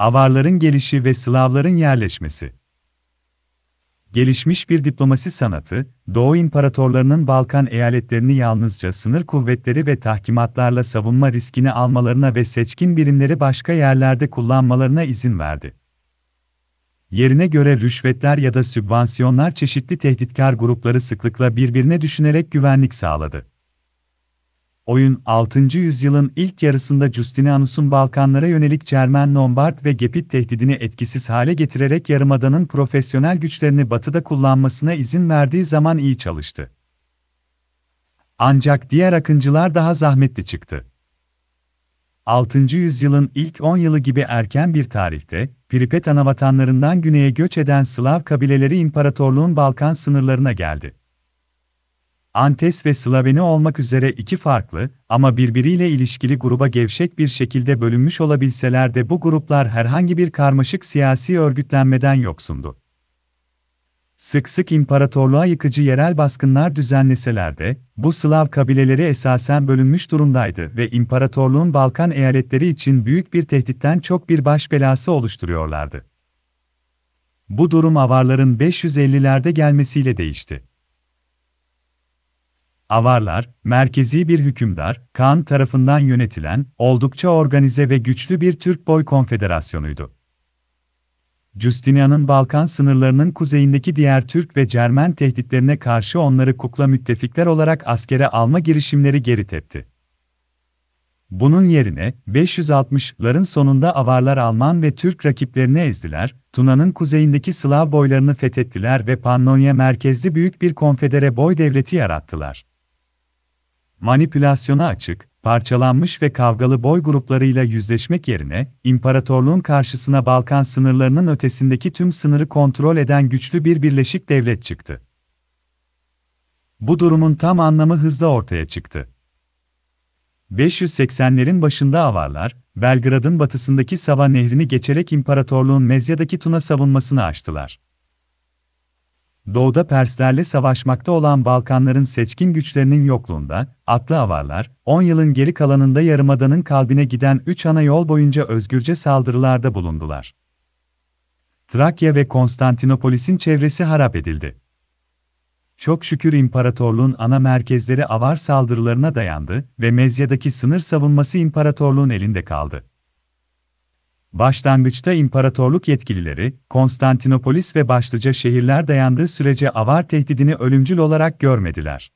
Avarların gelişi ve Slavların yerleşmesi. Gelişmiş bir diplomasi sanatı, Doğu imparatorlarının Balkan eyaletlerini yalnızca sınır kuvvetleri ve tahkimatlarla savunma riskini almalarına ve seçkin birimleri başka yerlerde kullanmalarına izin verdi. Yerine göre rüşvetler ya da sübvansiyonlar çeşitli tehditkar grupları sıklıkla birbirine düşünerek güvenlik sağladı. Oyun 6. yüzyılın ilk yarısında Justinianus'un Balkanlara yönelik Cermen Lombard ve Gepit tehdidini etkisiz hale getirerek yarımadanın profesyonel güçlerini batıda kullanmasına izin verdiği zaman iyi çalıştı. Ancak diğer akıncılar daha zahmetli çıktı. 6. yüzyılın ilk 10 yılı gibi erken bir tarihte, Piripet anavatanlarından güneye göç eden Slav kabileleri imparatorluğun Balkan sınırlarına geldi. Antes ve Slaveni olmak üzere iki farklı ama birbiriyle ilişkili gruba gevşek bir şekilde bölünmüş olabilseler de bu gruplar herhangi bir karmaşık siyasi örgütlenmeden yoksundu. Sık sık imparatorluğa yıkıcı yerel baskınlar düzenleseler de, bu Slav kabileleri esasen bölünmüş durumdaydı ve imparatorluğun Balkan eyaletleri için büyük bir tehditten çok bir baş belası oluşturuyorlardı. Bu durum avarların 550'lerde gelmesiyle değişti. Avarlar, merkezi bir hükümdar, Kaan tarafından yönetilen, oldukça organize ve güçlü bir Türk boy konfederasyonuydu. Justinian'ın Balkan sınırlarının kuzeyindeki diğer Türk ve Cermen tehditlerine karşı onları kukla müttefikler olarak askere alma girişimleri geri tepti. Bunun yerine 560'ların sonunda Avarlar Alman ve Türk rakiplerini ezdiler, Tuna'nın kuzeyindeki Slav boylarını fethettiler ve Pannonya merkezli büyük bir konfedere boy devleti yarattılar manipülasyona açık, parçalanmış ve kavgalı boy gruplarıyla yüzleşmek yerine, imparatorluğun karşısına Balkan sınırlarının ötesindeki tüm sınırı kontrol eden güçlü bir birleşik devlet çıktı. Bu durumun tam anlamı hızla ortaya çıktı. 580'lerin başında Avarlar, Belgrad'ın batısındaki Sava Nehri'ni geçerek imparatorluğun Mezya'daki Tuna savunmasını açtılar. Doğuda Perslerle savaşmakta olan Balkanların seçkin güçlerinin yokluğunda, atlı avarlar, 10 yılın geri kalanında yarımadanın kalbine giden 3 ana yol boyunca özgürce saldırılarda bulundular. Trakya ve Konstantinopolis'in çevresi harap edildi. Çok şükür imparatorluğun ana merkezleri avar saldırılarına dayandı ve Mezya'daki sınır savunması imparatorluğun elinde kaldı. Başlangıçta imparatorluk yetkilileri, Konstantinopolis ve başlıca şehirler dayandığı sürece avar tehdidini ölümcül olarak görmediler.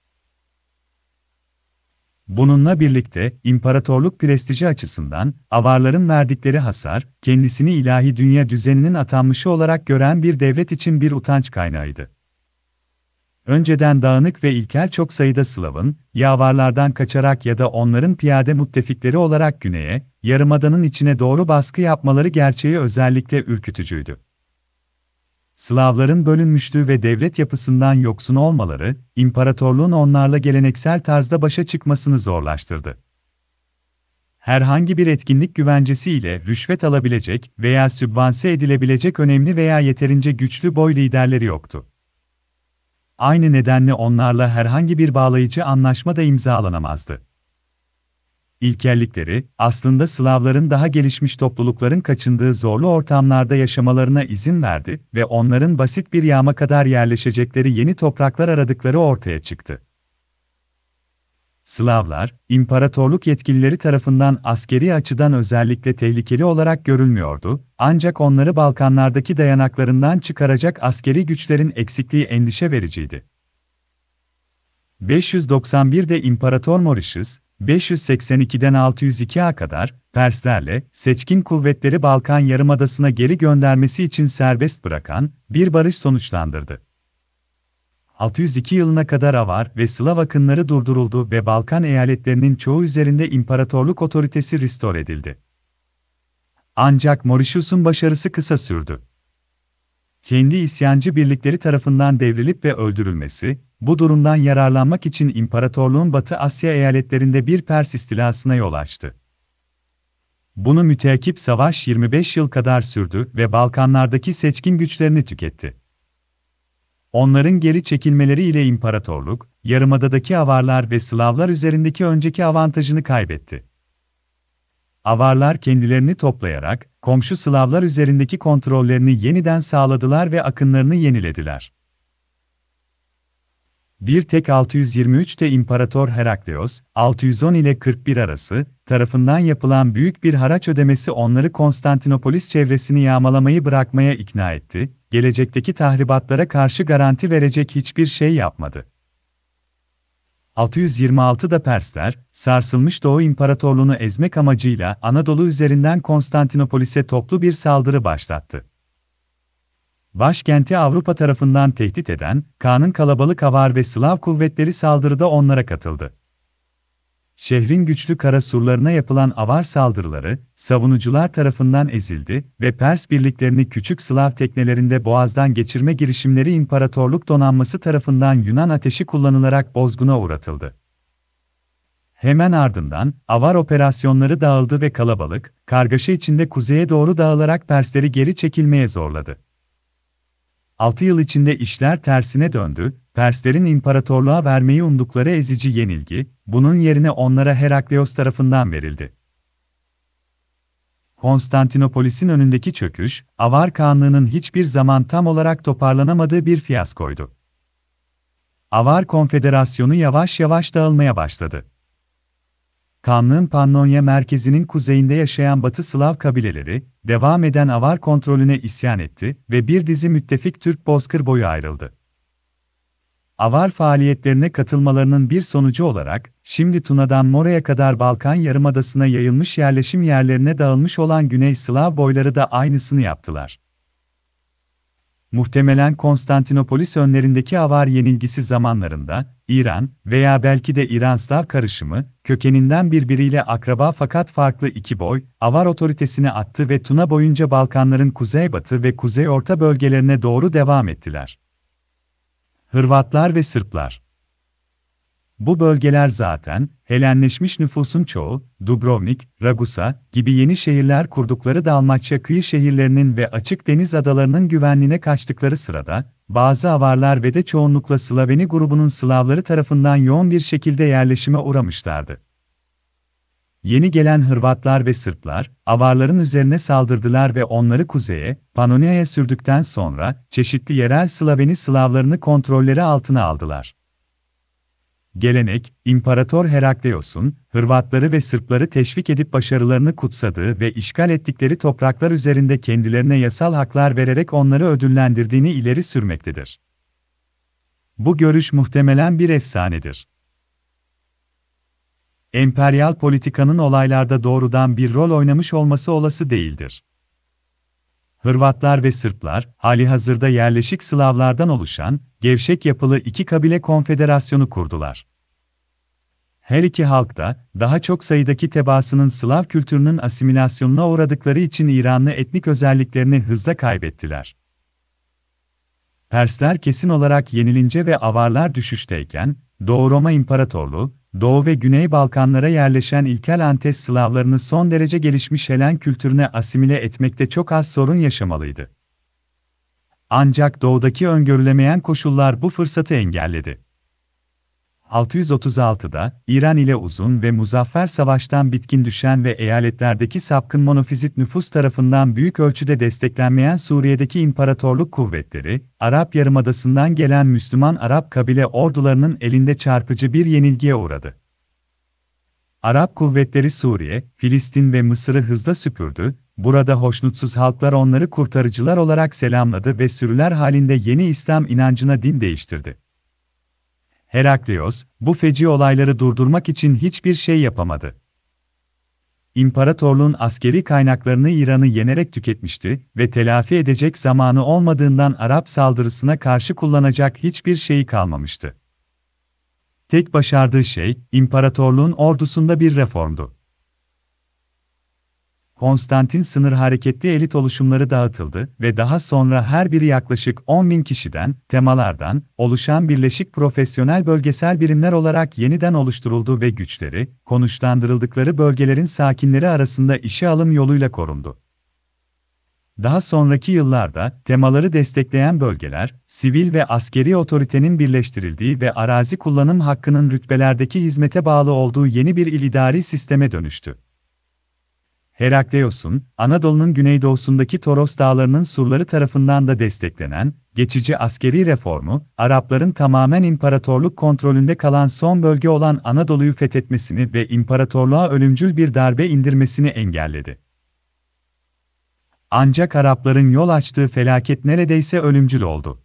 Bununla birlikte, imparatorluk prestiji açısından, avarların verdikleri hasar, kendisini ilahi dünya düzeninin atanmışı olarak gören bir devlet için bir utanç kaynağıydı. Önceden dağınık ve ilkel çok sayıda Slav'ın, Yavarlardan kaçarak ya da onların piyade müttefikleri olarak güneye, yarımadanın içine doğru baskı yapmaları gerçeği özellikle ürkütücüydü. Slavların bölünmüşlüğü ve devlet yapısından yoksun olmaları, imparatorluğun onlarla geleneksel tarzda başa çıkmasını zorlaştırdı. Herhangi bir etkinlik güvencesiyle rüşvet alabilecek veya sübvanse edilebilecek önemli veya yeterince güçlü boy liderleri yoktu. Aynı nedenle onlarla herhangi bir bağlayıcı anlaşma da imzalanamazdı. İlkellikleri, aslında Slavların daha gelişmiş toplulukların kaçındığı zorlu ortamlarda yaşamalarına izin verdi ve onların basit bir yağma kadar yerleşecekleri yeni topraklar aradıkları ortaya çıktı. Slavlar, imparatorluk yetkilileri tarafından askeri açıdan özellikle tehlikeli olarak görülmüyordu, ancak onları Balkanlardaki dayanaklarından çıkaracak askeri güçlerin eksikliği endişe vericiydi. 591'de İmparator Morişis, 582'den 602'a kadar Perslerle seçkin kuvvetleri Balkan Yarımadası'na geri göndermesi için serbest bırakan bir barış sonuçlandırdı. 602 yılına kadar Avar ve Slav akınları durduruldu ve Balkan eyaletlerinin çoğu üzerinde imparatorluk otoritesi restore edildi. Ancak Mauritius'un başarısı kısa sürdü. Kendi isyancı birlikleri tarafından devrilip ve öldürülmesi, bu durumdan yararlanmak için imparatorluğun Batı Asya eyaletlerinde bir Pers istilasına yol açtı. Bunu müteakip savaş 25 yıl kadar sürdü ve Balkanlardaki seçkin güçlerini tüketti. Onların geri çekilmeleri ile imparatorluk, yarımadadaki Avarlar ve Slavlar üzerindeki önceki avantajını kaybetti. Avarlar kendilerini toplayarak, komşu Slavlar üzerindeki kontrollerini yeniden sağladılar ve akınlarını yenilediler. Bir tek 623'te İmparator Herakleos, 610 ile 41 arası, tarafından yapılan büyük bir haraç ödemesi onları Konstantinopolis çevresini yağmalamayı bırakmaya ikna etti, gelecekteki tahribatlara karşı garanti verecek hiçbir şey yapmadı. 626'da Persler, sarsılmış Doğu İmparatorluğunu ezmek amacıyla Anadolu üzerinden Konstantinopolis'e toplu bir saldırı başlattı. Başkenti Avrupa tarafından tehdit eden, Kaan'ın kalabalık Avar ve Slav kuvvetleri saldırıda onlara katıldı. Şehrin güçlü kara surlarına yapılan Avar saldırıları, savunucular tarafından ezildi ve Pers birliklerini küçük Slav teknelerinde boğazdan geçirme girişimleri imparatorluk donanması tarafından Yunan ateşi kullanılarak bozguna uğratıldı. Hemen ardından, avar operasyonları dağıldı ve kalabalık, kargaşa içinde kuzeye doğru dağılarak Persleri geri çekilmeye zorladı. 6 yıl içinde işler tersine döndü, Perslerin imparatorluğa vermeyi umdukları ezici yenilgi, bunun yerine onlara Herakleos tarafından verildi. Konstantinopolis'in önündeki çöküş, Avar Kağanlığı'nın hiçbir zaman tam olarak toparlanamadığı bir fiyaskoydu. Avar Konfederasyonu yavaş yavaş dağılmaya başladı. Kanlı'nın Pannonya merkezinin kuzeyinde yaşayan Batı Slav kabileleri, devam eden avar kontrolüne isyan etti ve bir dizi müttefik Türk bozkır boyu ayrıldı. Avar faaliyetlerine katılmalarının bir sonucu olarak, şimdi Tuna'dan Mora'ya kadar Balkan Yarımadası'na yayılmış yerleşim yerlerine dağılmış olan Güney Slav boyları da aynısını yaptılar muhtemelen Konstantinopolis önlerindeki avar yenilgisi zamanlarında, İran veya belki de İran-Slav karışımı, kökeninden birbiriyle akraba fakat farklı iki boy, avar otoritesini attı ve Tuna boyunca Balkanların kuzeybatı ve kuzey orta bölgelerine doğru devam ettiler. Hırvatlar ve Sırplar bu bölgeler zaten, Helenleşmiş nüfusun çoğu, Dubrovnik, Ragusa gibi yeni şehirler kurdukları Dalmaçya kıyı şehirlerinin ve açık deniz adalarının güvenliğine kaçtıkları sırada, bazı avarlar ve de çoğunlukla Slaveni grubunun Slavları tarafından yoğun bir şekilde yerleşime uğramışlardı. Yeni gelen Hırvatlar ve Sırplar, avarların üzerine saldırdılar ve onları kuzeye, Panonya'ya sürdükten sonra, çeşitli yerel Slaveni Slavlarını kontrolleri altına aldılar. Gelenek, İmparator Herakleios'un, Hırvatları ve Sırpları teşvik edip başarılarını kutsadığı ve işgal ettikleri topraklar üzerinde kendilerine yasal haklar vererek onları ödüllendirdiğini ileri sürmektedir. Bu görüş muhtemelen bir efsanedir. Emperyal politikanın olaylarda doğrudan bir rol oynamış olması olası değildir. Hırvatlar ve Sırplar, hali hazırda yerleşik Slavlardan oluşan, gevşek yapılı iki kabile konfederasyonu kurdular. Her iki halk da, daha çok sayıdaki tebaasının Slav kültürünün asimilasyonuna uğradıkları için İranlı etnik özelliklerini hızla kaybettiler. Persler kesin olarak yenilince ve avarlar düşüşteyken, Doğu Roma İmparatorluğu, Doğu ve Güney Balkanlara yerleşen ilkel Antes Slavlarını son derece gelişmiş Helen kültürüne asimile etmekte çok az sorun yaşamalıydı. Ancak doğudaki öngörülemeyen koşullar bu fırsatı engelledi. 636'da İran ile uzun ve muzaffer savaştan bitkin düşen ve eyaletlerdeki sapkın monofizit nüfus tarafından büyük ölçüde desteklenmeyen Suriye'deki imparatorluk kuvvetleri, Arap Yarımadası'ndan gelen Müslüman Arap kabile ordularının elinde çarpıcı bir yenilgiye uğradı. Arap kuvvetleri Suriye, Filistin ve Mısır'ı hızla süpürdü, burada hoşnutsuz halklar onları kurtarıcılar olarak selamladı ve sürüler halinde yeni İslam inancına din değiştirdi. Herakleios, bu feci olayları durdurmak için hiçbir şey yapamadı. İmparatorluğun askeri kaynaklarını İran'ı yenerek tüketmişti ve telafi edecek zamanı olmadığından Arap saldırısına karşı kullanacak hiçbir şeyi kalmamıştı. Tek başardığı şey, imparatorluğun ordusunda bir reformdu. Konstantin sınır hareketli elit oluşumları dağıtıldı ve daha sonra her biri yaklaşık 10 bin kişiden, temalardan, oluşan birleşik profesyonel bölgesel birimler olarak yeniden oluşturuldu ve güçleri, konuşlandırıldıkları bölgelerin sakinleri arasında işe alım yoluyla korundu. Daha sonraki yıllarda, temaları destekleyen bölgeler, sivil ve askeri otoritenin birleştirildiği ve arazi kullanım hakkının rütbelerdeki hizmete bağlı olduğu yeni bir il idari sisteme dönüştü. Herakleios'un, Anadolu'nun güneydoğusundaki Toros dağlarının surları tarafından da desteklenen, geçici askeri reformu, Arapların tamamen imparatorluk kontrolünde kalan son bölge olan Anadolu'yu fethetmesini ve imparatorluğa ölümcül bir darbe indirmesini engelledi. Ancak Arapların yol açtığı felaket neredeyse ölümcül oldu.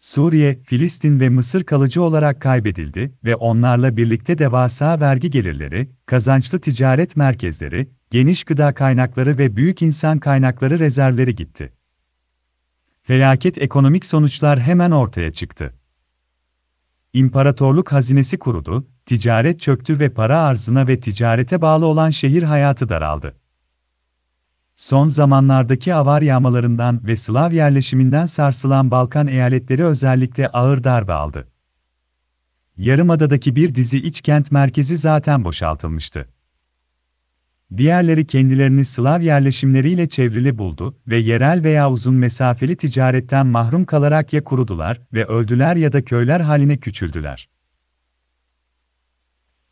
Suriye, Filistin ve Mısır kalıcı olarak kaybedildi ve onlarla birlikte devasa vergi gelirleri, kazançlı ticaret merkezleri, geniş gıda kaynakları ve büyük insan kaynakları rezervleri gitti. Felaket ekonomik sonuçlar hemen ortaya çıktı. İmparatorluk hazinesi kurudu, ticaret çöktü ve para arzına ve ticarete bağlı olan şehir hayatı daraldı son zamanlardaki avar yağmalarından ve Slav yerleşiminden sarsılan Balkan eyaletleri özellikle ağır darbe aldı. Yarımada'daki bir dizi iç kent merkezi zaten boşaltılmıştı. Diğerleri kendilerini Slav yerleşimleriyle çevrili buldu ve yerel veya uzun mesafeli ticaretten mahrum kalarak ya kurudular ve öldüler ya da köyler haline küçüldüler.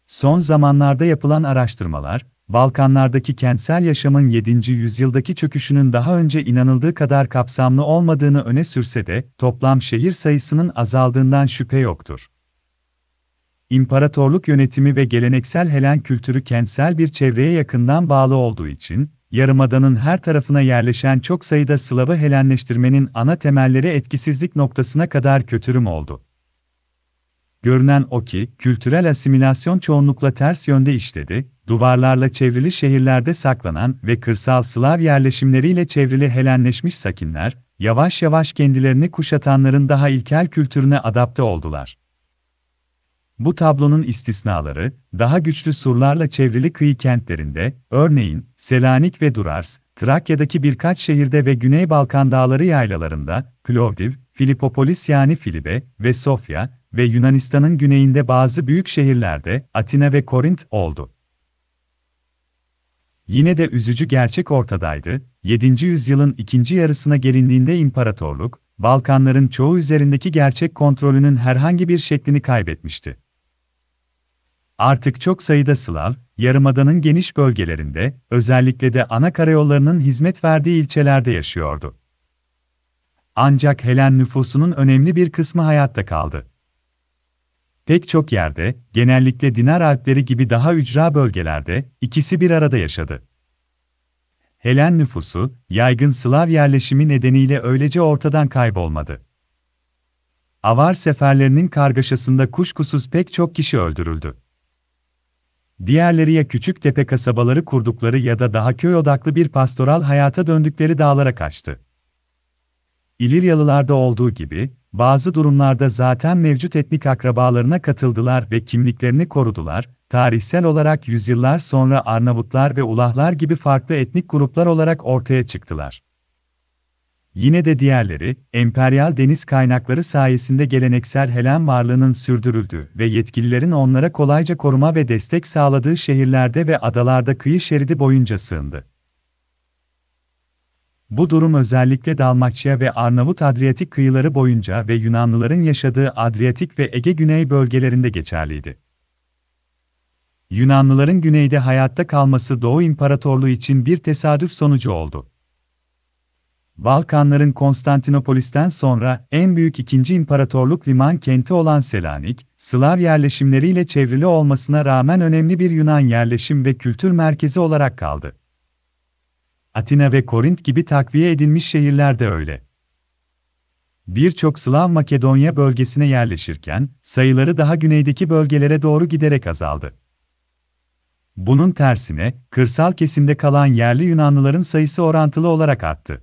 Son zamanlarda yapılan araştırmalar, Balkanlardaki kentsel yaşamın 7. yüzyıldaki çöküşünün daha önce inanıldığı kadar kapsamlı olmadığını öne sürse de, toplam şehir sayısının azaldığından şüphe yoktur. İmparatorluk yönetimi ve geleneksel Helen kültürü kentsel bir çevreye yakından bağlı olduğu için, yarımadanın her tarafına yerleşen çok sayıda Slav'ı Helenleştirmenin ana temelleri etkisizlik noktasına kadar kötürüm oldu. Görünen o ki, kültürel asimilasyon çoğunlukla ters yönde işledi, duvarlarla çevrili şehirlerde saklanan ve kırsal Slav yerleşimleriyle çevrili helenleşmiş sakinler, yavaş yavaş kendilerini kuşatanların daha ilkel kültürüne adapte oldular. Bu tablonun istisnaları, daha güçlü surlarla çevrili kıyı kentlerinde, örneğin Selanik ve Durars, Trakya'daki birkaç şehirde ve Güney Balkan dağları yaylalarında, Plovdiv, Filipopolis yani Filibe ve Sofya, ve Yunanistan'ın güneyinde bazı büyük şehirlerde Atina ve Korint oldu. Yine de üzücü gerçek ortadaydı, 7. yüzyılın ikinci yarısına gelindiğinde imparatorluk, Balkanların çoğu üzerindeki gerçek kontrolünün herhangi bir şeklini kaybetmişti. Artık çok sayıda Slav, yarımadanın geniş bölgelerinde, özellikle de ana karayollarının hizmet verdiği ilçelerde yaşıyordu. Ancak Helen nüfusunun önemli bir kısmı hayatta kaldı. Pek çok yerde, genellikle Dinar Alpleri gibi daha ücra bölgelerde, ikisi bir arada yaşadı. Helen nüfusu, yaygın Slav yerleşimi nedeniyle öylece ortadan kaybolmadı. Avar seferlerinin kargaşasında kuşkusuz pek çok kişi öldürüldü. Diğerleri ya küçük tepe kasabaları kurdukları ya da daha köy odaklı bir pastoral hayata döndükleri dağlara kaçtı. İliryalılarda olduğu gibi, bazı durumlarda zaten mevcut etnik akrabalarına katıldılar ve kimliklerini korudular. Tarihsel olarak yüzyıllar sonra Arnavutlar ve Ulahlar gibi farklı etnik gruplar olarak ortaya çıktılar. Yine de diğerleri, emperyal deniz kaynakları sayesinde geleneksel Helen varlığının sürdürüldüğü ve yetkililerin onlara kolayca koruma ve destek sağladığı şehirlerde ve adalarda kıyı şeridi boyunca sığındı. Bu durum özellikle Dalmaçya ve Arnavut Adriyatik kıyıları boyunca ve Yunanlıların yaşadığı Adriyatik ve Ege güney bölgelerinde geçerliydi. Yunanlıların güneyde hayatta kalması Doğu İmparatorluğu için bir tesadüf sonucu oldu. Balkanların Konstantinopolis'ten sonra en büyük ikinci imparatorluk liman kenti olan Selanik, Slav yerleşimleriyle çevrili olmasına rağmen önemli bir Yunan yerleşim ve kültür merkezi olarak kaldı. Atina ve Korint gibi takviye edilmiş şehirler de öyle. Birçok Slav Makedonya bölgesine yerleşirken, sayıları daha güneydeki bölgelere doğru giderek azaldı. Bunun tersine, kırsal kesimde kalan yerli Yunanlıların sayısı orantılı olarak arttı.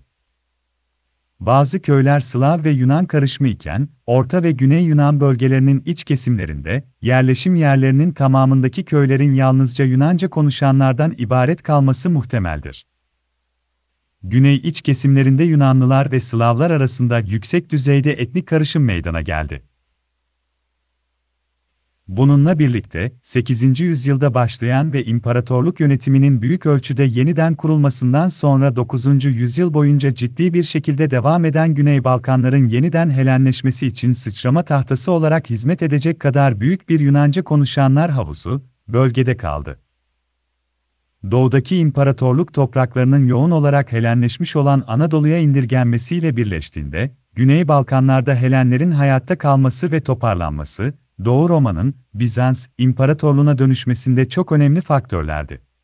Bazı köyler Slav ve Yunan karışımı iken, Orta ve Güney Yunan bölgelerinin iç kesimlerinde, yerleşim yerlerinin tamamındaki köylerin yalnızca Yunanca konuşanlardan ibaret kalması muhtemeldir güney iç kesimlerinde Yunanlılar ve Slavlar arasında yüksek düzeyde etnik karışım meydana geldi. Bununla birlikte, 8. yüzyılda başlayan ve imparatorluk yönetiminin büyük ölçüde yeniden kurulmasından sonra 9. yüzyıl boyunca ciddi bir şekilde devam eden Güney Balkanların yeniden helenleşmesi için sıçrama tahtası olarak hizmet edecek kadar büyük bir Yunanca konuşanlar havuzu, bölgede kaldı doğudaki imparatorluk topraklarının yoğun olarak Helenleşmiş olan Anadolu'ya indirgenmesiyle birleştiğinde, Güney Balkanlarda Helenlerin hayatta kalması ve toparlanması, Doğu Roma'nın Bizans imparatorluğuna dönüşmesinde çok önemli faktörlerdi.